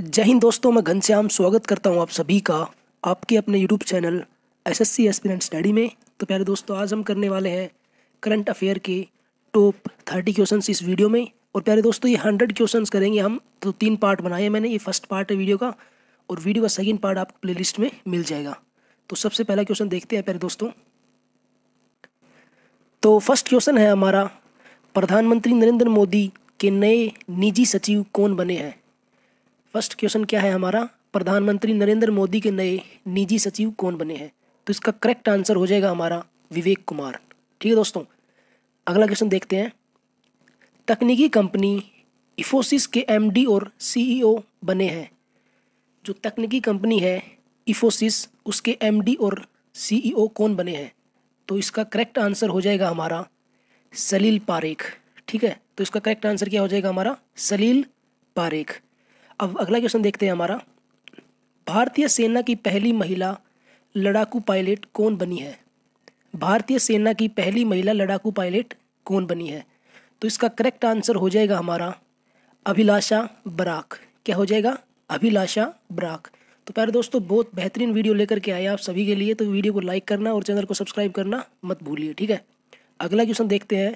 जय हिंद दोस्तों मैं घनश्याम स्वागत करता हूं आप सभी का आपके अपने YouTube channel S S C aspirant study में तो प्यारे दोस्तों आज हम करने वाले हैं करंट अफेयर के टॉप थर्टी क्वेश्चन इस वीडियो में और प्यारे दोस्तों ये हंड्रेड क्वेश्चन करेंगे हम तो तीन पार्ट बनाए मैंने ये फर्स्ट पार्ट है वीडियो का और वीडियो का सेकेंड पार्ट आपको प्ले में मिल जाएगा तो सबसे पहला क्वेश्चन देखते हैं प्यारे दोस्तों तो फर्स्ट क्वेश्चन है हमारा प्रधानमंत्री नरेंद्र मोदी के नए निजी सचिव कौन बने हैं फर्स्ट क्वेश्चन क्या है हमारा प्रधानमंत्री नरेंद्र मोदी के नए निजी सचिव कौन बने हैं तो इसका करेक्ट आंसर हो जाएगा हमारा विवेक कुमार ठीक है दोस्तों अगला क्वेश्चन देखते हैं तकनीकी कंपनी इफोसिस के एमडी और सीईओ e बने हैं जो तकनीकी कंपनी है इफोसिस उसके एमडी और सीईओ e कौन बने हैं तो इसका करेक्ट आंसर हो जाएगा हमारा सलील पारेख ठीक है तो इसका करेक्ट आंसर क्या हो जाएगा हमारा सलील पारेख अब अगला क्वेश्चन देखते हैं हमारा भारतीय सेना की पहली महिला लड़ाकू पायलट कौन बनी है भारतीय सेना की पहली महिला लड़ाकू पायलट कौन बनी है तो इसका करेक्ट आंसर हो जाएगा हमारा अभिलाषा बराक क्या हो जाएगा अभिलाषा बराक तो प्यारे दोस्तों बहुत बेहतरीन वीडियो लेकर के आए आप सभी के लिए तो वीडियो को लाइक करना और चैनल को सब्सक्राइब करना मत भूलिए ठीक है अगला क्वेश्चन देखते हैं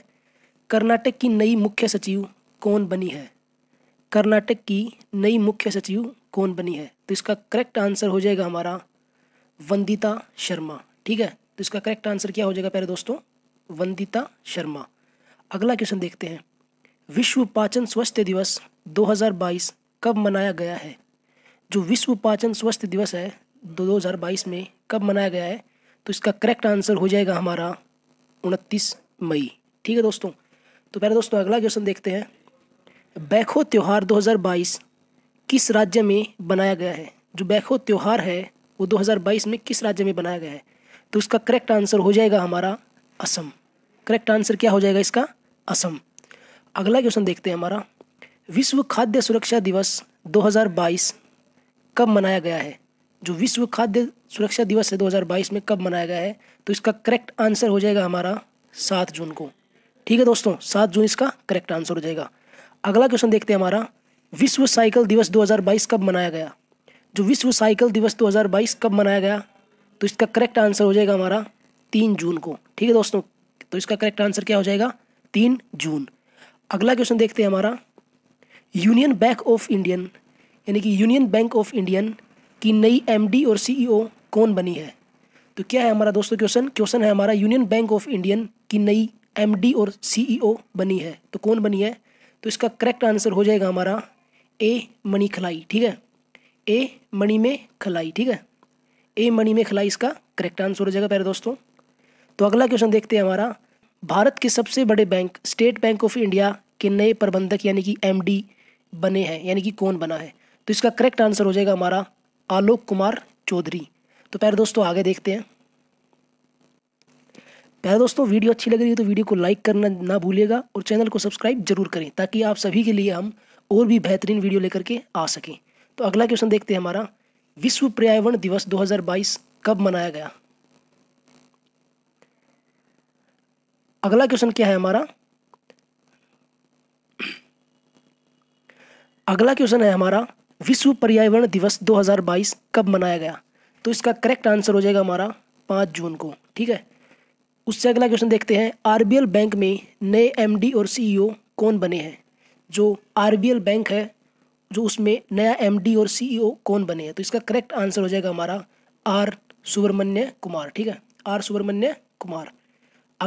कर्नाटक की नई मुख्य सचिव कौन बनी है कर्नाटक की नई मुख्य सचिव कौन बनी है तो इसका करेक्ट आंसर हो जाएगा हमारा वंदिता शर्मा ठीक है तो इसका करेक्ट आंसर क्या हो जाएगा प्यारे दोस्तों वंदिता शर्मा अगला क्वेश्चन देखते हैं विश्व पाचन स्वास्थ्य दिवस 2022 कब मनाया गया है जो विश्व पाचन स्वास्थ्य दिवस है दो 2022 में कब मनाया गया है तो इसका करेक्ट आंसर हो जाएगा हमारा उनतीस मई ठीक है दोस्तों तो पहले दोस्तों अगला क्वेश्चन देखते हैं बैखो त्यौहार 2022 किस राज्य में बनाया गया है जो बैखो त्यौहार है वो 2022 में किस राज्य में बनाया गया है तो उसका करेक्ट आंसर हो जाएगा हमारा असम करेक्ट आंसर क्या हो जाएगा इसका असम अगला क्वेश्चन देखते हैं हमारा विश्व खाद्य सुरक्षा दिवस 2022 कब मनाया गया है जो विश्व खाद्य सुरक्षा दिवस है 2022 में कब मनाया गया है तो इसका करेक्ट आंसर हो जाएगा हमारा सात जून को ठीक है दोस्तों सात जून इसका करेक्ट आंसर हो जाएगा अगला क्वेश्चन देखते हैं हमारा विश्व साइकिल दिवस 2022 कब मनाया गया जो विश्व साइकिल दिवस 2022 कब मनाया गया तो इसका करेक्ट आंसर हो जाएगा हमारा तीन जून को ठीक है दोस्तों तो इसका करेक्ट आंसर क्या हो जाएगा तीन जून अगला क्वेश्चन देखते हैं हमारा यूनियन बैंक ऑफ इंडियन यानी कि यूनियन बैंक ऑफ इंडियन की नई एम और सी e कौन बनी है तो क्या है हमारा दोस्तों क्वेश्चन क्वेश्चन है हमारा यूनियन बैंक ऑफ इंडियन की नई एमडी और सीईओ e बनी है तो कौन बनी है तो इसका करेक्ट आंसर हो जाएगा हमारा ए मनी खलाई ठीक है ए मनी में खलाई ठीक है ए मनी में खलाई इसका करेक्ट आंसर हो जाएगा प्यारे दोस्तों तो अगला क्वेश्चन देखते हैं हमारा भारत के सबसे बड़े bank State Bank of India के नए प्रबंधक यानी कि एम बने हैं यानी कि कौन बना है तो इसका करेक्ट आंसर हो जाएगा हमारा आलोक कुमार चौधरी तो प्यारे दोस्तों आगे देखते हैं पहले दोस्तों वीडियो अच्छी लग रही है तो वीडियो को लाइक करना ना भूलिएगा और चैनल को सब्सक्राइब जरूर करें ताकि आप सभी के लिए हम और भी बेहतरीन वीडियो लेकर के आ सकें तो अगला क्वेश्चन देखते हैं हमारा विश्व पर्यावरण दिवस 2022 कब मनाया गया अगला क्वेश्चन क्या है हमारा अगला क्वेश्चन है हमारा विश्व पर्यावरण दिवस 2022 कब मनाया गया तो इसका करेक्ट आंसर हो जाएगा हमारा 5 जून को ठीक है उससे अगला क्वेश्चन देखते हैं आर बैंक में नए एम और सी e कौन बने हैं जो आर बैंक है जो उसमें नया एम और सी e कौन बने हैं तो इसका करेक्ट आंसर हो जाएगा हमारा आर सुब्रमण्य कुमार ठीक है आर सुब्रमण्य कुमार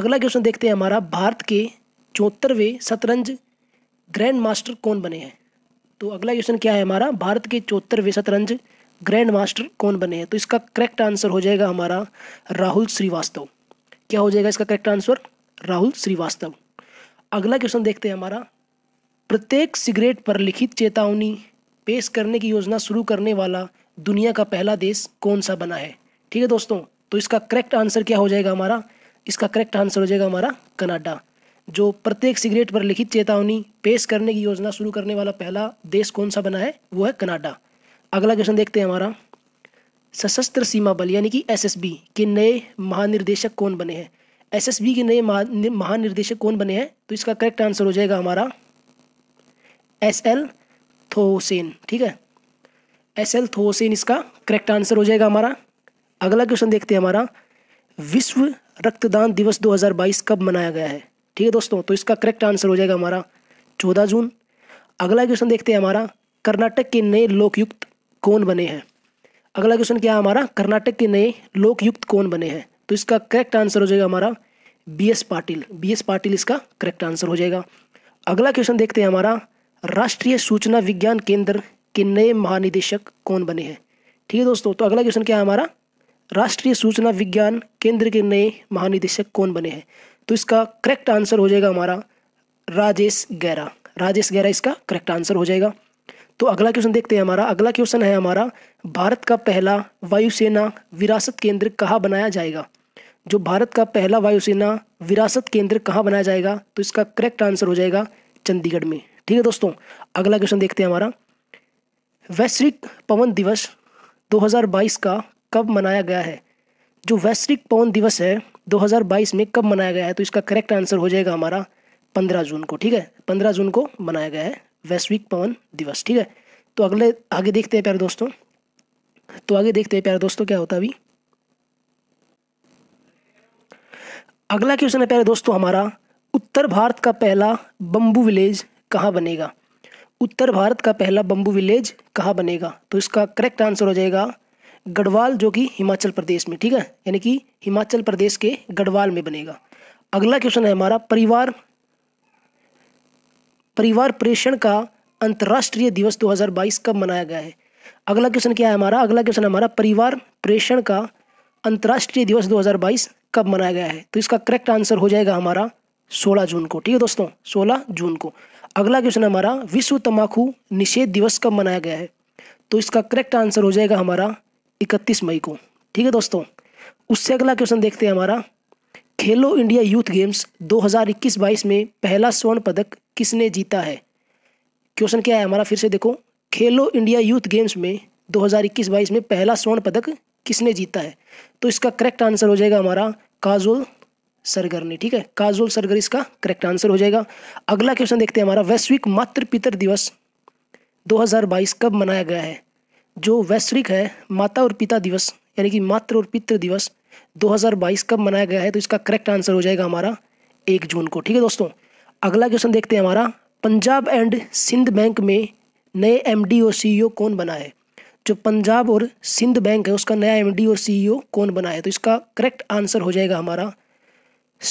अगला क्वेश्चन देखते हैं हमारा भारत के चौहत्तरवें शतरंज ग्रैंड मास्टर कौन बने हैं तो अगला क्वेश्चन क्या है हमारा भारत के चौहत्तरवें शतरंज ग्रैंड मास्टर कौन बने हैं तो इसका करेक्ट आंसर हो जाएगा हमारा राहुल श्रीवास्तव क्या हो जाएगा इसका करेक्ट आंसर राहुल श्रीवास्तव अगला क्वेश्चन देखते हैं हमारा प्रत्येक सिगरेट पर लिखित चेतावनी पेश करने की योजना शुरू करने वाला दुनिया का पहला देश कौन सा बना है ठीक है दोस्तों तो इसका करेक्ट आंसर क्या हो जाएगा हमारा इसका करेक्ट आंसर हो जाएगा हमारा कनाडा जो प्रत्येक सिगरेट पर लिखित चेतावनी पेश करने की योजना शुरू करने वाला पहला देश कौन सा बना है वो है कनाडा अगला क्वेश्चन देखते हैं हमारा सशस्त्र सीमा बल यानी कि एसएसबी के नए महानिर्देशक कौन बने हैं एसएसबी के नए महानिर्देशक कौन बने हैं तो इसका करेक्ट आंसर हो जाएगा हमारा एस एल थोसेन ठीक है एस एल थोसेन इसका करेक्ट आंसर हो जाएगा हमारा अगला क्वेश्चन देखते हैं हमारा विश्व रक्तदान दिवस 2022 कब मनाया गया है ठीक है दोस्तों तो इसका करेक्ट आंसर हो जाएगा हमारा चौदह जून अगला क्वेश्चन देखते हैं हमारा कर्नाटक के नए लोकयुक्त कौन बने हैं अगला क्वेश्चन क्या है हमारा कर्नाटक के नए लोकयुक्त कौन बने हैं तो इसका करेक्ट आंसर हो जाएगा हमारा B S Patil B S Patil इसका करेक्ट आंसर हो जाएगा अगला क्वेश्चन देखते हैं हमारा राष्ट्रीय सूचना विज्ञान केंद्र के नए महानिदेशक कौन बने हैं ठीक है दोस्तों तो अगला क्वेश्चन क्या है हमारा राष्ट्रीय सूचना विज्ञान केंद्र के नए महानिदेशक कौन बने हैं तो इसका करेक्ट आंसर हो जाएगा हमारा राजेश गैरा राजेश गैरा इसका करेक्ट आंसर हो जाएगा तो अगला क्वेश्चन देखते हैं हमारा अगला क्वेश्चन है हमारा भारत का पहला वायुसेना विरासत केंद्र कहाँ बनाया जाएगा जो भारत का पहला वायुसेना विरासत केंद्र कहाँ बनाया जाएगा तो इसका करेक्ट आंसर हो जाएगा चंडीगढ़ में ठीक है दोस्तों अगला क्वेश्चन देखते हैं हमारा वैश्विक पवन दिवस 2022 का कब मनाया गया है जो वैश्विक पवन दिवस है 2022 में कब मनाया गया है तो इसका करेक्ट आंसर हो जाएगा हमारा 15 जून को ठीक है 15 जून को मनाया गया है वैश्विक पवन दिवस ठीक है तो अगले आगे देखते हैं प्यारे दोस्तों तो आगे देखते हैं प्यारे दोस्तों क्या होता अभी अगला क्वेश्चन है प्यारे दोस्तों हमारा उत्तर भारत का पहला बंबू विलेज कहाँ बनेगा उत्तर भारत का पहला बंबू विलेज कहाँ बनेगा तो इसका करेक्ट आंसर हो जाएगा गढ़वाल जो कि हिमाचल प्रदेश में ठीक है यानी कि हिमाचल प्रदेश के गढ़वाल में बनेगा अगला क्वेश्चन है हमारा परिवार परिवार प्रेषण का अंतर्राष्ट्रीय दिवस 2022 कब मनाया गया है अगला क्वेश्चन क्या है हमारा अगला क्वेश्चन हमारा परिवार प्रेषण का अंतर्राष्ट्रीय दिवस 2022 कब मनाया गया है तो इसका करेक्ट आंसर हो जाएगा हमारा 16 जून को ठीक है दोस्तों 16 जून को अगला क्वेश्चन हमारा विश्व तंबाकू निषेध दिवस कब मनाया गया है तो इसका करेक्ट आंसर हो जाएगा हमारा इकतीस मई को ठीक है दोस्तों उससे अगला क्वेश्चन देखते हैं हमारा खेलो इंडिया यूथ गेम्स 2021-22 में पहला स्वर्ण पदक किसने जीता है क्वेश्चन क्या है हमारा फिर से देखो खेलो इंडिया यूथ गेम्स में 2021-22 में पहला स्वर्ण पदक किसने जीता है तो इसका करेक्ट आंसर हो जाएगा हमारा काजुल सरगर ने ठीक है काजुल सरगर इसका करेक्ट आंसर हो जाएगा अगला क्वेश्चन देखते हैं हमारा वैश्विक मातृ पितर दिवस 2022 कब मनाया गया है जो वैश्विक है माता और पिता दिवस यानी कि मातृ और पितृ दिवस 2022 कब मनाया गया है तो इसका करेक्ट आंसर हो जाएगा हमारा एक जून को ठीक है दोस्तों अगला क्वेश्चन देखते हैं हमारा पंजाब एंड सिंध बैंक में नए एम और सी e कौन बना है जो पंजाब और सिंध बैंक है उसका नया एम और सी e कौन बना है तो इसका करेक्ट आंसर हो जाएगा हमारा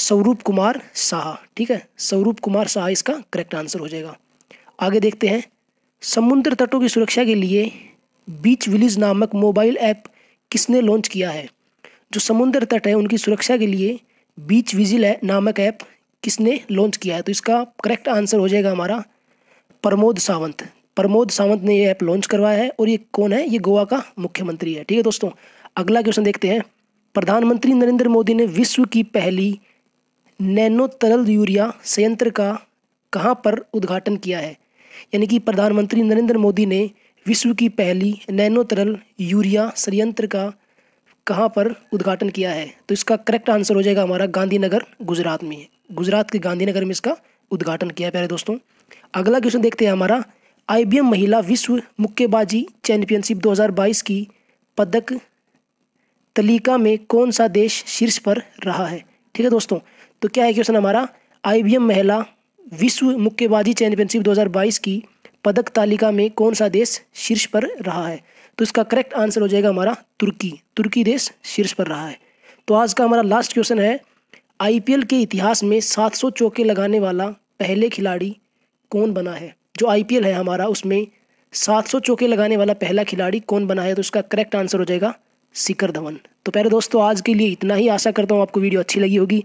स्वरूप कुमार शाह ठीक है स्वरूप कुमार शाह इसका करेक्ट आंसर हो जाएगा आगे देखते हैं समुद्र तटों की सुरक्षा के लिए बीच विलेज नामक मोबाइल ऐप किसने लॉन्च किया है जो समुद्र तट है उनकी सुरक्षा के लिए बीच विजिल है नामक ऐप किसने लॉन्च किया है तो इसका करेक्ट आंसर हो जाएगा हमारा प्रमोद सावंत प्रमोद सावंत ने ये ऐप लॉन्च करवाया है और ये कौन है ये गोवा का मुख्यमंत्री है ठीक है दोस्तों अगला क्वेश्चन देखते हैं प्रधानमंत्री नरेंद्र मोदी ने विश्व की पहली नैनो तरल यूरिया संयंत्र का कहाँ पर उद्घाटन किया है यानी कि प्रधानमंत्री नरेंद्र मोदी ने विश्व की पहली नैनो तरल यूरिया संयंत्र का कहाँ पर उद्घाटन किया है तो इसका करेक्ट आंसर हो जाएगा हमारा गांधीनगर गुजरात में गुजरात के गांधीनगर में इसका उद्घाटन किया है प्यारे दोस्तों अगला क्वेश्चन देखते हैं हमारा आई महिला विश्व मुक्केबाजी चैंपियनशिप 2022 की पदक तलीका में कौन सा देश शीर्ष पर रहा है ठीक है दोस्तों तो क्या है क्वेश्चन हमारा एम महिला विश्व मुक्केबाजी चैंपियनशिप 2022 की पदक तालिका में कौन सा देश शीर्ष पर रहा है तो इसका करेक्ट आंसर हो जाएगा हमारा तुर्की तुर्की देश शीर्ष पर रहा है तो आज का हमारा लास्ट क्वेश्चन है आईपीएल के इतिहास में 700 चौके लगाने वाला पहले खिलाड़ी कौन बना है जो आईपीएल है हमारा उसमें 700 चौके लगाने वाला पहला खिलाड़ी कौन बना है तो उसका करेक्ट आंसर हो जाएगा सिकर धवन तो पहले दोस्तों आज के लिए इतना ही आशा करता हूँ आपको वीडियो अच्छी लगी होगी